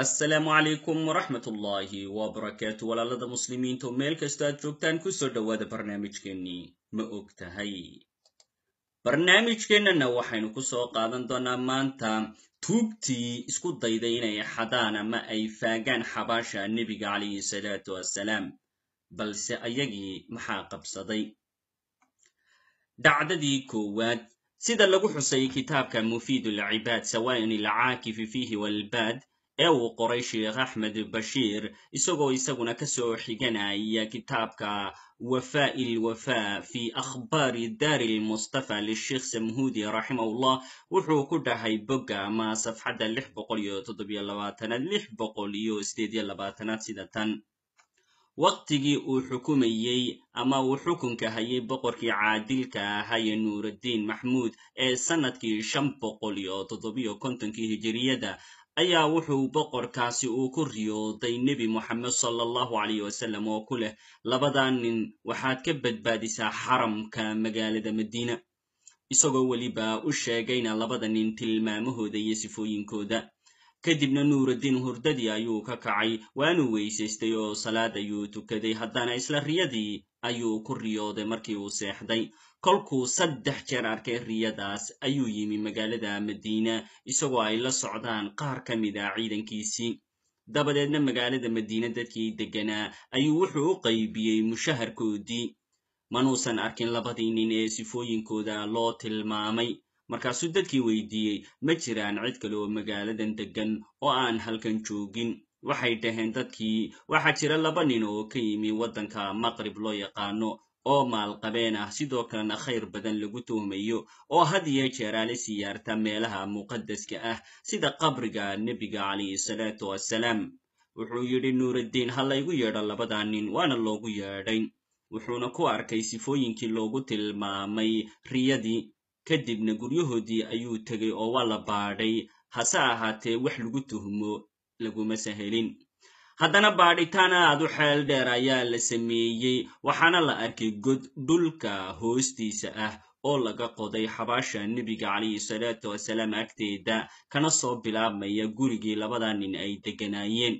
asalaamu calaykum waraxmatullaahi wabarakaatu walaalada muslimiinta oo meel kastoo aad joogtaan kusoo dhowaada barnaamijkeennii ma og tahay barnaamijkeennana waxaynu kusoo qaadan doonaa maanta tuugtii isku dayday inay xadaan ama ay faagaan xabaasha nebiga calayhi salaatu wassalaam balse ayagii maxaa qabsaday dhacdadii koowaad sida lagu xusay kitaabka mufiid alcibaad sawaain alcaakifi fiihi walbaad ee uu qoray sheekh axmed bashiir isagoo isaguna ka soo xiganaya kitaabka wafaa'i lwafaa fi akhbaari daari lmustafa lisheikh samhudi raximahullah wuxuu ku dhahay bogga ama safxadda lix boqol iyo toddobiyo labaatanaad lix boqol iyo sideediyo labaatanaad sida tan waqtigii uu xukumayey ama uu xukunka hayay boqorkii caadilka ahaye nuuraddiin maxmuud ee sannadkii shan boqol iyo toddobiyo kontonkii hijiriyada ayaa wuxuu boqorkaasi uu ku riyooday nebi moxamed sala allahu caleyh wasallam oo ku leh labadaa nin waxaad ka badbaadisaa xaramka magaalada madiina isagoo weliba u sheegayna labada nin tilmaamahooda iyo sifooyinkooda kadibna nuuraddiin hurdadii ayuu ka kacay waanuu weysaystay oo salaad ayuu tukaday haddana isla riyadii ayuu ku riyooday markii uu seexday kolkuu saddex jeer arkay riyadaas ayuu yimi magaalada madiina isagoo ay la socdaan qaar ka mid a ah ciidankiisii dabadeedna magaalada madiina dadkii degganaa ayuu wuxuu u qaybiyey mushaharkoodii manuusan arkin labadii nin ee sifooyinkooda loo tilmaamay markaasuu dadkii weydiiyey ma jiraan cid kale oo magaaladan deggan oo aan halkan joogin waxay dhaheen dadkii waxaa jira laba nin oo ka yimi waddanka maqrib loo yaqaano oo maalqabeen ah sidoo kalena khayr badan lagu tuhmayo oo had hadiyo jeeraale siyaarta meelaha muqadaska ah sida qabriga nebiga calayhi salaatu wassalaam wuxuu yidhi nuuraddiin ha laygu yeedho labadaa nin waana loogu yeedhay wuxuuna ku arkay sifooyinkii loogu tilmaamay riyadii kadibna guryahoodii ayuu tegay oo waa la baadhay hase ahaatee wax lagu tuhmo laguma sahelin haddana baadhitaan aad u xeel dheer ayaa la sameeyey waxaana la arkay god dhulka hoostiisa ah oo laga qoday xabaasha nebiga calayhi salaatu wasalaam agteeda kana soo bilaabmaya gurigii labadaa nin ay deganaayeen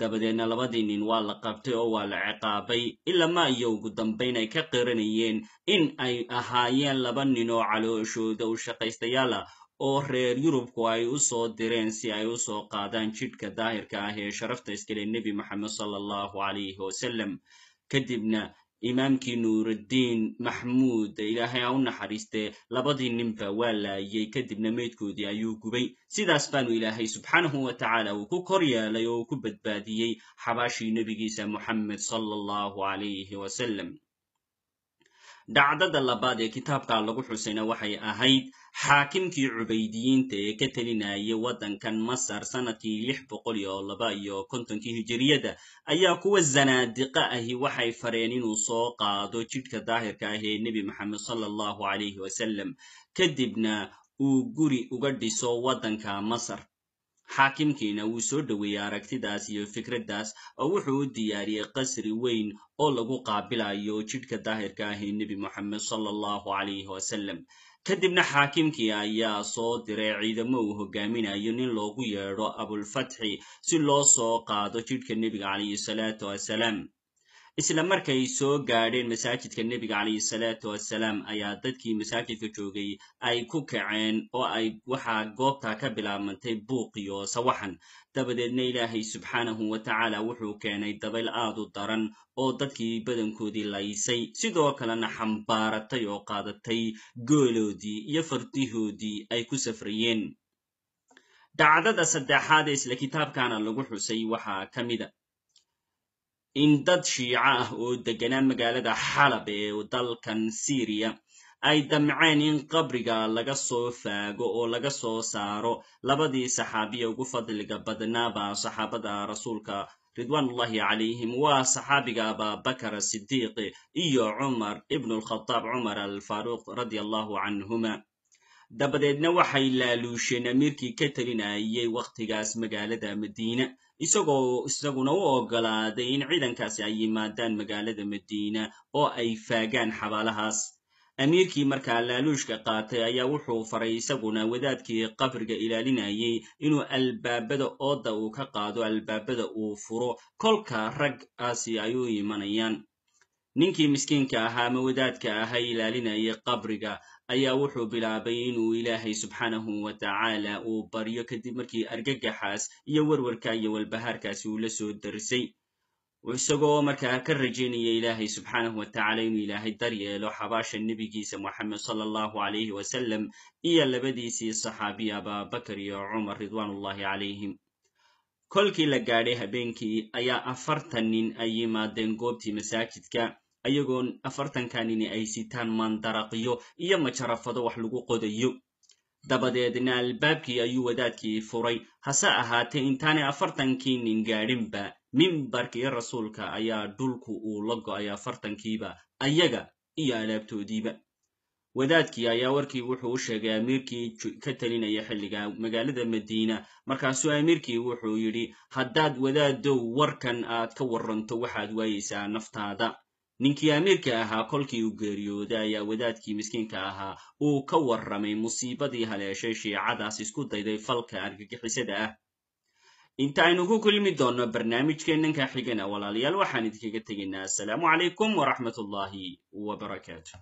dabadeedna labadii nin waa la qabtay oo waa la ciqaabay ilama iyo ugu dambayn ay ka qiranayeen in ay ahaayeen laba nin oo calooshooda u shaqaystayaala ah oo reer yurubku ay u soo direen si ay u soo qaadaan jidhka daahirka ah ee sharafta iskale nebi moxamed sala allahu calayhi wasallam kadibna imaamkii nuuraddiin maxmuud ilaahay ha u naxariistee labadii ninba waa laayey kadibna meydkoodii ayuu gubay sidaas baanu ilaahay subxaanahu wa tacaala uu ku kor yeelay oo uu ku badbaadiyey xabaashii nebigiisa moxamed sala allahu calayhi wasallam dhacdada labaad ee kitaabka lagu xusayna waxay ahayd xaakimkii cubaydiyiinta ee ka telinaya waddankan masar sannadkii lix boqol iyo laba iyo kontonkii hijiriyada ayaa kuwa zanaadiqa ahi waxay fareen inuu soo qaado jidhka daahirka ah ee nebi maxamed sala allahu calayhi wasallam kadibna uu guri uga dhiso waddanka masar xaakimkiina wuu soo dhoweeyey aragtidaas iyo fikraddaas oo wuxuu u diyaariyey qasri weyn oo lagu qaabilayo jidhka daahirka ahi nebi moxamed sala allahu calayh wasalam kadibna xaakimkii ayaa soo diray ciidamo uu hogaaminayo nin loogu yeedho abulfatxi si loo soo qaado jidhka nebiga calayhi salaatu wasalaam isla markay soo gaadheen masaajidka nebiga calayhi salaatu wasalaam ayaa dadkii masaajidka joogay ay ku kaceen oo ay waxaa goobtaa ka bilaabantay buuq iyo sawaxan dabadeedna ilaahay subxaanahu wa tacaala wuxuu keenay dabayl aad u daran oo dadkii badankoodii laysay sidoo kalena xambaaratay oo qaadatay gooloodii iyo fardihoodii ay ku safrayeen dhacdada saddexaad ee isla kitaabkana lagu xusay waxaa ka mid a in dad shiica ah oo deganaa magaalada xalab ee dalkan syriya ay damceen in qabriga laga soo faago oo laga soo saaro labadii saxaabiya ugu fadliga badnaaba saxaabada rasuulka ridwaanullahi calayhim waa saxaabiga abaabakar asidiiq iyo cumar ibnu alkhadaab cumar alfaaruuq radia allahu canhuma dabadeedna waxay laaluusheen amiirkii ka telinayay wakhtigaas magaalada madiina isagoo isaguna u ogolaaday in ciidankaasi ay yimaadaan magaalada madiina oo ay faagaan xabaalahaas amiirkii markaa laaluushka qaatay ayaa wuxuu faray isaguna wadaadkii qabriga ilaalinayay inuu albaabada oodda uu ka qaado albaabada uu furo kolka rag aasi ay u imanayaan ninkii miskiinka ahaa ama wadaadka ahaa ilaalinayay qabriga ayaa wuxuu bilaabay inuu ilaahay subxaanahu wa tacaala uu baryo kadib markii argagaxaas iyo werwarka iyo walbahaarkaasi uu la soo darisay isagoo markaa ka rajaynaya ilaahay subxaanahu wa tacaala inuu ilaahay daryeelo xabaasha nebigiisa moxamed sala allahu alayhi wasalam iyo labadiisii saxaabiya abaabakar iyo cumar ridwaanullahi calayhim kolkii la gaadhay habeenkii ayaa afartan nin ay yimaadeen goobtii masaajidka ayagoon afartankanini ay sitaan mandaraqyo iyo majarafado wax lagu qodayo dabadeedna albaabkii ayuu wadaadkii furay hase ahaatee intaanay afartankii nin gaadhinba mimbarkiiyo rasuulka ayaa dhulku uu la go'ay afartankiiba ayaga iyo alaabtoodiiba wadaadkii ayaa warkii wuxuu u sheegay amiirkii ka talinaya xilliga magaalada madiina markaasuu amiirkii wuxuu yidhi haddaad wadaadow warkan aad ka warranto waxaad waayeysaa naftaada ninkii amiirka ahaa kolkii u geeriyooday ayaa wadaadkii miskiinka ahaa uu ka warramay musiibadii haleeshay shiicadaas isku dayday falka argagixisada ah intaaynu ku kulmi doonno barnaamijkeennanka xigana walaalayaal waxaan idinkaga tegaynaa assalaamu calaykum waraxmat ullaahi wbarakaatu